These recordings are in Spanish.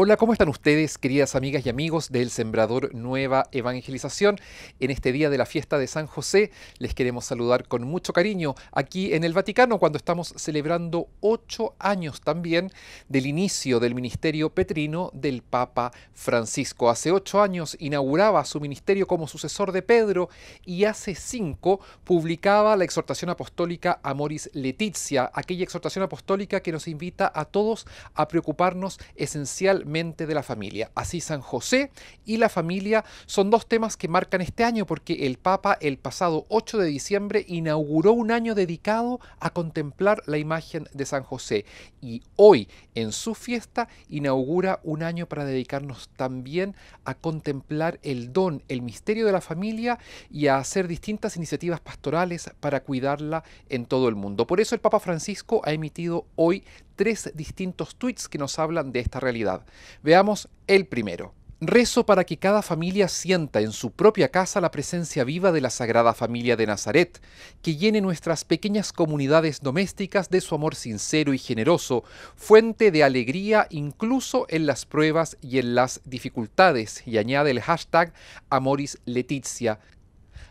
Hola, ¿cómo están ustedes, queridas amigas y amigos del Sembrador Nueva Evangelización? En este día de la fiesta de San José les queremos saludar con mucho cariño aquí en el Vaticano cuando estamos celebrando ocho años también del inicio del ministerio petrino del Papa Francisco. Hace ocho años inauguraba su ministerio como sucesor de Pedro y hace cinco publicaba la exhortación apostólica Amoris Letizia, aquella exhortación apostólica que nos invita a todos a preocuparnos esencialmente de la familia. Así San José y la familia son dos temas que marcan este año porque el Papa el pasado 8 de diciembre inauguró un año dedicado a contemplar la imagen de San José y hoy en su fiesta inaugura un año para dedicarnos también a contemplar el don, el misterio de la familia y a hacer distintas iniciativas pastorales para cuidarla en todo el mundo. Por eso el Papa Francisco ha emitido hoy tres distintos tweets que nos hablan de esta realidad. Veamos el primero. Rezo para que cada familia sienta en su propia casa la presencia viva de la Sagrada Familia de Nazaret, que llene nuestras pequeñas comunidades domésticas de su amor sincero y generoso, fuente de alegría incluso en las pruebas y en las dificultades, y añade el hashtag Amoris Letizia,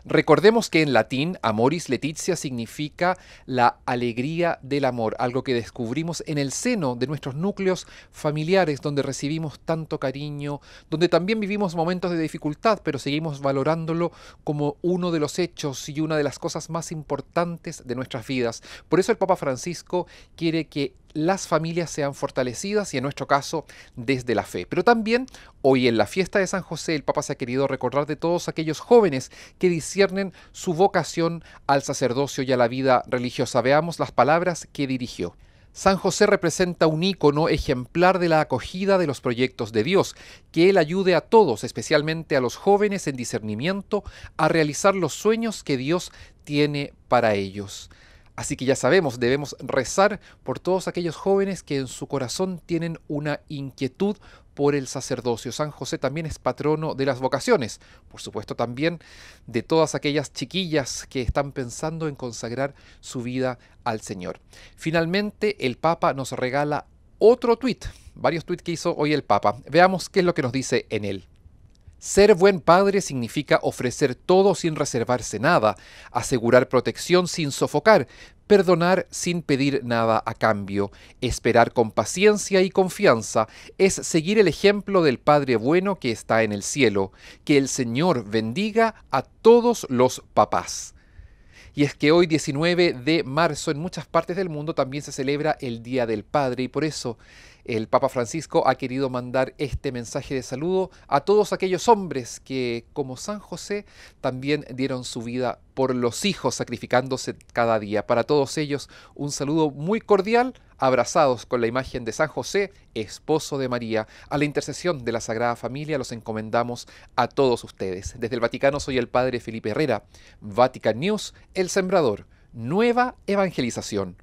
Recordemos que en latín amoris letizia significa la alegría del amor, algo que descubrimos en el seno de nuestros núcleos familiares, donde recibimos tanto cariño, donde también vivimos momentos de dificultad, pero seguimos valorándolo como uno de los hechos y una de las cosas más importantes de nuestras vidas. Por eso el Papa Francisco quiere que las familias sean fortalecidas y en nuestro caso desde la fe. Pero también hoy en la fiesta de San José el Papa se ha querido recordar de todos aquellos jóvenes que disciernen su vocación al sacerdocio y a la vida religiosa. Veamos las palabras que dirigió. San José representa un ícono ejemplar de la acogida de los proyectos de Dios, que Él ayude a todos, especialmente a los jóvenes en discernimiento, a realizar los sueños que Dios tiene para ellos. Así que ya sabemos, debemos rezar por todos aquellos jóvenes que en su corazón tienen una inquietud por el sacerdocio. San José también es patrono de las vocaciones, por supuesto también de todas aquellas chiquillas que están pensando en consagrar su vida al Señor. Finalmente, el Papa nos regala otro tuit, varios tuits que hizo hoy el Papa. Veamos qué es lo que nos dice en él. Ser buen padre significa ofrecer todo sin reservarse nada, asegurar protección sin sofocar, perdonar sin pedir nada a cambio, esperar con paciencia y confianza, es seguir el ejemplo del Padre bueno que está en el cielo. Que el Señor bendiga a todos los papás. Y es que hoy 19 de marzo en muchas partes del mundo también se celebra el Día del Padre y por eso el Papa Francisco ha querido mandar este mensaje de saludo a todos aquellos hombres que, como San José, también dieron su vida por los hijos, sacrificándose cada día. Para todos ellos, un saludo muy cordial abrazados con la imagen de San José, esposo de María, a la intercesión de la Sagrada Familia los encomendamos a todos ustedes. Desde el Vaticano soy el Padre Felipe Herrera, Vatican News, El Sembrador, Nueva Evangelización.